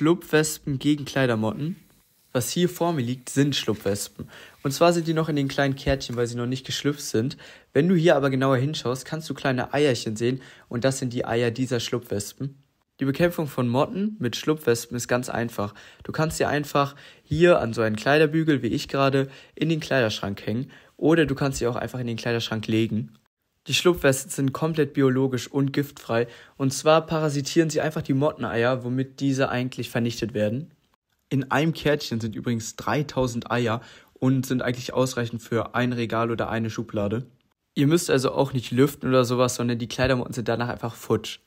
Schlupfwespen gegen Kleidermotten. Was hier vor mir liegt, sind Schlupfwespen. Und zwar sind die noch in den kleinen Kärtchen, weil sie noch nicht geschlüpft sind. Wenn du hier aber genauer hinschaust, kannst du kleine Eierchen sehen und das sind die Eier dieser Schlupfwespen. Die Bekämpfung von Motten mit Schlupfwespen ist ganz einfach. Du kannst sie einfach hier an so einen Kleiderbügel, wie ich gerade, in den Kleiderschrank hängen oder du kannst sie auch einfach in den Kleiderschrank legen die Schlupfwespen sind komplett biologisch und giftfrei. Und zwar parasitieren sie einfach die Motteneier, womit diese eigentlich vernichtet werden. In einem Kärtchen sind übrigens 3000 Eier und sind eigentlich ausreichend für ein Regal oder eine Schublade. Ihr müsst also auch nicht lüften oder sowas, sondern die Kleidermotten sind danach einfach futsch.